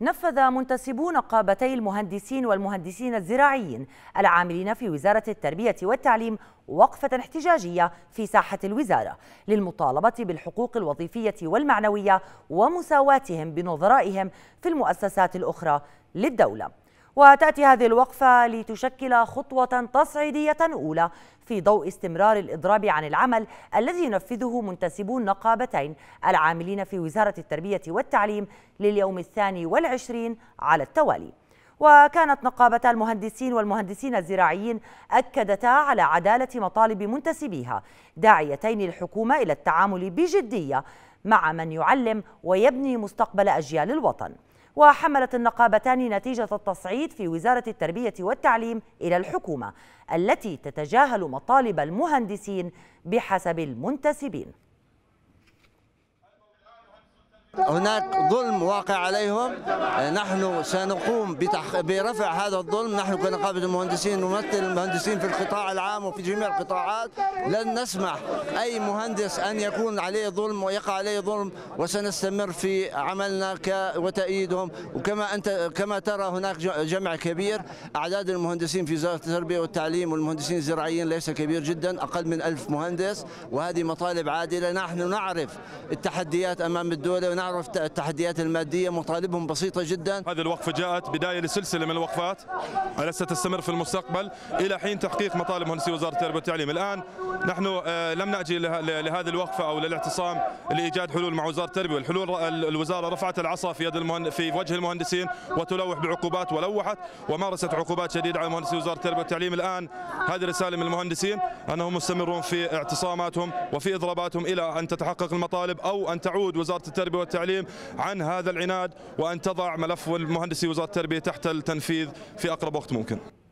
نفذ منتسبو نقابتي المهندسين والمهندسين الزراعيين العاملين في وزارة التربية والتعليم وقفة احتجاجية في ساحة الوزارة للمطالبة بالحقوق الوظيفية والمعنوية ومساواتهم بنظرائهم في المؤسسات الأخرى للدولة وتأتي هذه الوقفة لتشكل خطوة تصعيدية أولى في ضوء استمرار الإضراب عن العمل الذي ينفذه منتسبو النقابتين العاملين في وزارة التربية والتعليم لليوم الثاني والعشرين على التوالي وكانت نقابتا المهندسين والمهندسين الزراعيين أكدتا على عدالة مطالب منتسبيها داعيتين الحكومة إلى التعامل بجدية مع من يعلم ويبني مستقبل أجيال الوطن وحملت النقابتان نتيجة التصعيد في وزارة التربية والتعليم إلى الحكومة التي تتجاهل مطالب المهندسين بحسب المنتسبين هناك ظلم واقع عليهم نحن سنقوم برفع هذا الظلم نحن كنقابة المهندسين نمثل المهندسين في القطاع العام وفي جميع القطاعات لن نسمح أي مهندس أن يكون عليه ظلم ويقع عليه ظلم وسنستمر في عملنا وتأييدهم وكما أنت كما ترى هناك جمع كبير أعداد المهندسين في وزارة التربية والتعليم والمهندسين الزراعيين ليس كبير جدا أقل من ألف مهندس وهذه مطالب عادلة نحن نعرف التحديات أمام الدولة ونحن نعرف التحديات الماديه مطالبهم بسيطه جدا هذه الوقفه جاءت بدايه لسلسله من الوقفات التي ستستمر في المستقبل الى حين تحقيق مطالب مهندسي وزاره التربيه والتعليم الان نحن آه، لم نأجي لهذه الوقفه او للاعتصام لايجاد حلول مع وزاره التربيه والحلول الوزاره رفعت العصا في يد المهن... في وجه المهندسين وتلوح بعقوبات ولوحت ومارست عقوبات شديده على مهندسي وزاره التربيه والتعليم الان هذه رساله من المهندسين انهم مستمرون في اعتصاماتهم وفي اضراباتهم الى ان تتحقق المطالب او ان تعود وزاره التربيه والتعليم التعليم عن هذا العناد وأن تضع ملف المهندسي وزارة التربية تحت التنفيذ في أقرب وقت ممكن